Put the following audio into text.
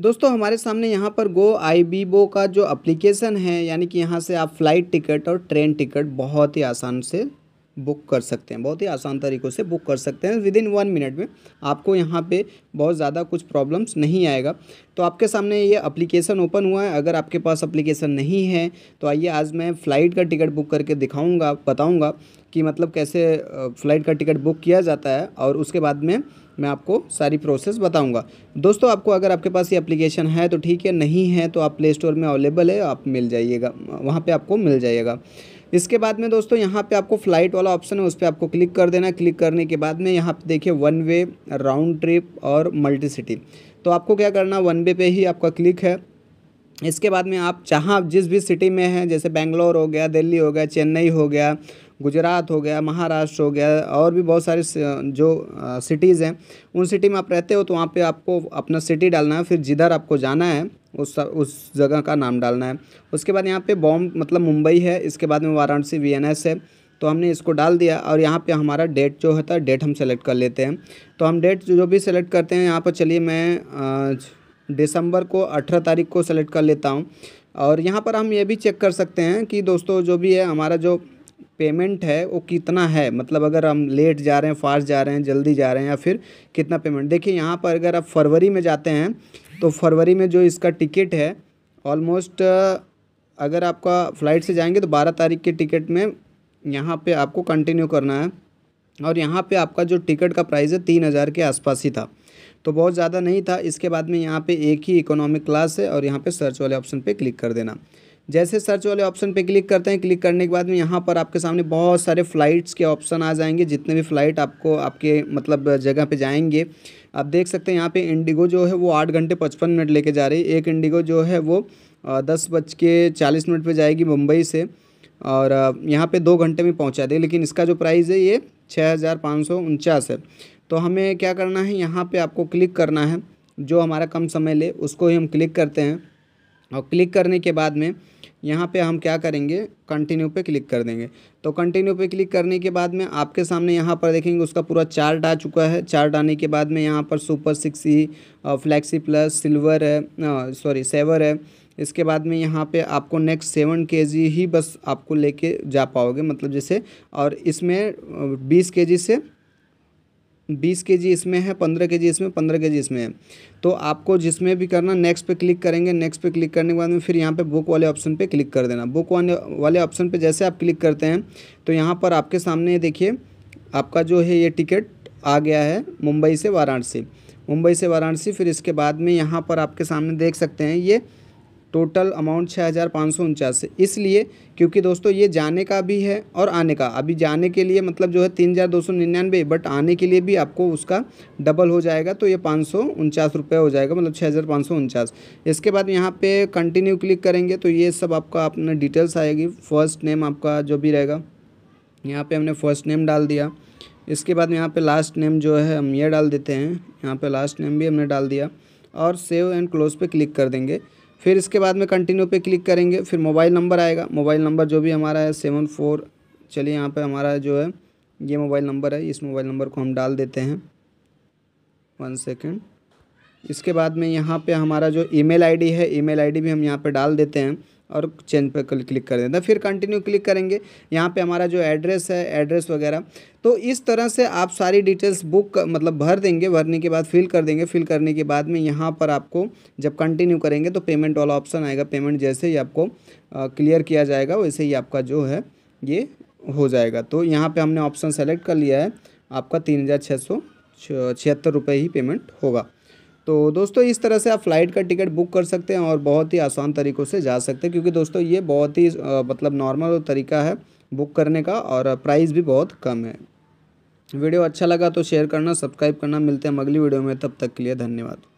दोस्तों हमारे सामने यहाँ पर गो आई बो का जो अप्लीकेशन है यानी कि यहाँ से आप फ्लाइट टिकट और ट्रेन टिकट बहुत ही आसान से बुक कर सकते हैं बहुत ही आसान तरीक़ों से बुक कर सकते हैं विद इन वन मिनट में आपको यहाँ पे बहुत ज़्यादा कुछ प्रॉब्लम्स नहीं आएगा तो आपके सामने ये अप्लीकेशन ओपन हुआ है अगर आपके पास अप्लीकेशन नहीं है तो आइए आज मैं फ़्लाइट का टिकट बुक करके दिखाऊँगा बताऊँगा कि मतलब कैसे फ़्लाइट का टिकट बुक किया जाता है और उसके बाद में मैं आपको सारी प्रोसेस बताऊंगा दोस्तों आपको अगर आपके पास ये एप्लीकेशन है तो ठीक है नहीं है तो आप प्ले स्टोर में अवेलेबल है आप मिल जाइएगा वहाँ पे आपको मिल जाइएगा इसके बाद में दोस्तों यहाँ पे आपको फ़्लाइट वाला ऑप्शन है उस पर आपको क्लिक कर देना क्लिक करने के बाद में यहाँ पे देखिए वन वे राउंड ट्रिप और मल्टी सिटी तो आपको क्या करना वन वे पे ही आपका क्लिक है इसके बाद में आप जहाँ जिस भी सिटी में हैं जैसे बेंगलोर हो गया दिल्ली हो गया चेन्नई हो गया गुजरात हो गया महाराष्ट्र हो गया और भी बहुत सारे जो सिटीज़ हैं उन सिटी में आप रहते हो तो वहाँ पे आपको अपना सिटी डालना है फिर जिधर आपको जाना है उस उस जगह का नाम डालना है उसके बाद यहाँ पे बॉम्ब मतलब मुंबई है इसके बाद में वाराणसी वी है तो हमने इसको डाल दिया और यहाँ पर हमारा डेट जो होता है डेट हम सेलेक्ट कर लेते हैं तो हम डेट जो भी सेलेक्ट करते हैं यहाँ पर चलिए मैं दिसंबर को अठारह तारीख को सेलेक्ट कर लेता हूँ और यहाँ पर हम ये भी चेक कर सकते हैं कि दोस्तों जो भी है हमारा जो पेमेंट है वो कितना है मतलब अगर हम लेट जा रहे हैं फास्ट जा रहे हैं जल्दी जा रहे हैं या फिर कितना पेमेंट देखिए यहाँ पर अगर आप फरवरी में जाते हैं तो फरवरी में जो इसका टिकट है ऑलमोस्ट अगर आपका फ़्लाइट से जाएंगे तो बारह तारीख के टिकट में यहाँ पे आपको कंटिन्यू करना है और यहाँ पे आपका जो टिकट का प्राइस है तीन हज़ार के आसपास ही था तो बहुत ज़्यादा नहीं था इसके बाद में यहाँ पे एक ही इकोनॉमिक क्लास है और यहाँ पे सर्च वाले ऑप्शन पे क्लिक कर देना जैसे सर्च वाले ऑप्शन पे क्लिक करते हैं क्लिक करने के बाद में यहाँ पर आपके सामने बहुत सारे फ़्लाइट्स के ऑप्शन आ जाएंगे जितने भी फ़्लाइट आपको आपके मतलब जगह पे जाएंगे आप देख सकते हैं यहाँ पे इंडिगो जो है वो आठ घंटे पचपन मिनट लेके जा रही है एक इंडिगो जो है वो दस बज के चालीस मिनट पर जाएगी मुंबई से और यहाँ पर दो घंटे में पहुँचा देगी लेकिन इसका जो प्राइज़ है ये छः हज़ार पाँच सौ उनचास है तो हमें क्या करना है यहाँ पे आपको क्लिक करना है जो हमारा कम समय ले उसको ही हम क्लिक करते हैं और क्लिक करने के बाद में यहाँ पे हम क्या करेंगे कंटिन्यू पे क्लिक कर देंगे तो कंटिन्यू पे क्लिक करने के बाद में आपके सामने यहाँ पर देखेंगे उसका पूरा चार्ट आ चुका है चार्ट आने के बाद में यहाँ पर super six E flexi plus silver है सॉरी सेवर है इसके बाद में यहाँ पे आपको नेक्स्ट सेवन के ही बस आपको लेके जा पाओगे मतलब जैसे और इसमें बीस के से बीस के जी इसमें है पंद्रह के जी इसमें पंद्रह के जी इसमें है तो आपको जिसमें भी करना नेक्स्ट पे क्लिक करेंगे नेक्स्ट पे क्लिक करने के बाद में फिर यहाँ पे बुक वाले ऑप्शन पे क्लिक कर देना बुक वाले वाले ऑप्शन पे जैसे आप क्लिक करते हैं तो यहाँ पर आपके सामने देखिए आपका जो है ये टिकट आ गया है मुंबई से वाराणसी मुंबई से वाराणसी फिर इसके बाद में यहाँ पर आपके सामने देख सकते हैं ये टोटल अमाउंट छः हज़ार पाँच सौ उनचास इसलिए क्योंकि दोस्तों ये जाने का भी है और आने का अभी जाने के लिए मतलब जो है तीन हज़ार दो सौ निन्यानवे बट आने के लिए भी आपको उसका डबल हो जाएगा तो ये पाँच सौ उनचास रुपये हो जाएगा मतलब छः हज़ार पाँच सौ उनचास इसके बाद यहाँ पे कंटिन्यू क्लिक करेंगे तो ये सब आपका अपना डिटेल्स आएगी फर्स्ट नेम आपका जो भी रहेगा यहाँ पे हमने फर्स्ट नेम डाल दिया इसके बाद यहाँ पे लास्ट नेम जो है हम ये डाल देते हैं यहाँ पे लास्ट नेम भी हमने डाल दिया और सेव एंड क्लोज पे क्लिक कर देंगे फिर इसके बाद में कंटिन्यू पे क्लिक करेंगे फिर मोबाइल नंबर आएगा मोबाइल नंबर जो भी हमारा है सेवन फोर चलिए यहाँ पर हमारा जो है ये मोबाइल नंबर है इस मोबाइल नंबर को हम डाल देते हैं वन सेकेंड इसके बाद में यहाँ पे हमारा जो ईमेल आईडी है ईमेल आईडी भी हम यहाँ पे डाल देते हैं और चेंज पर क्लिक कर देते हैं फिर कंटिन्यू क्लिक करेंगे यहाँ पे हमारा जो एड्रेस है एड्रेस वगैरह तो इस तरह से आप सारी डिटेल्स बुक मतलब भर देंगे भरने के बाद फिल कर देंगे फिल करने के बाद में यहाँ पर आपको जब कंटिन्यू करेंगे तो पेमेंट वाला ऑप्शन आएगा पेमेंट जैसे ही आपको क्लियर किया जाएगा वैसे ही आपका जो है ये हो जाएगा तो यहाँ पर हमने ऑप्शन सेलेक्ट कर लिया है आपका तीन हज़ार छः सौ छिहत्तर रुपये ही पेमेंट होगा तो दोस्तों इस तरह से आप फ़्लाइट का टिकट बुक कर सकते हैं और बहुत ही आसान तरीक़ों से जा सकते हैं क्योंकि दोस्तों ये बहुत ही मतलब नॉर्मल तरीका है बुक करने का और प्राइस भी बहुत कम है वीडियो अच्छा लगा तो शेयर करना सब्सक्राइब करना मिलते हैं हम अगली वीडियो में तब तक के लिए धन्यवाद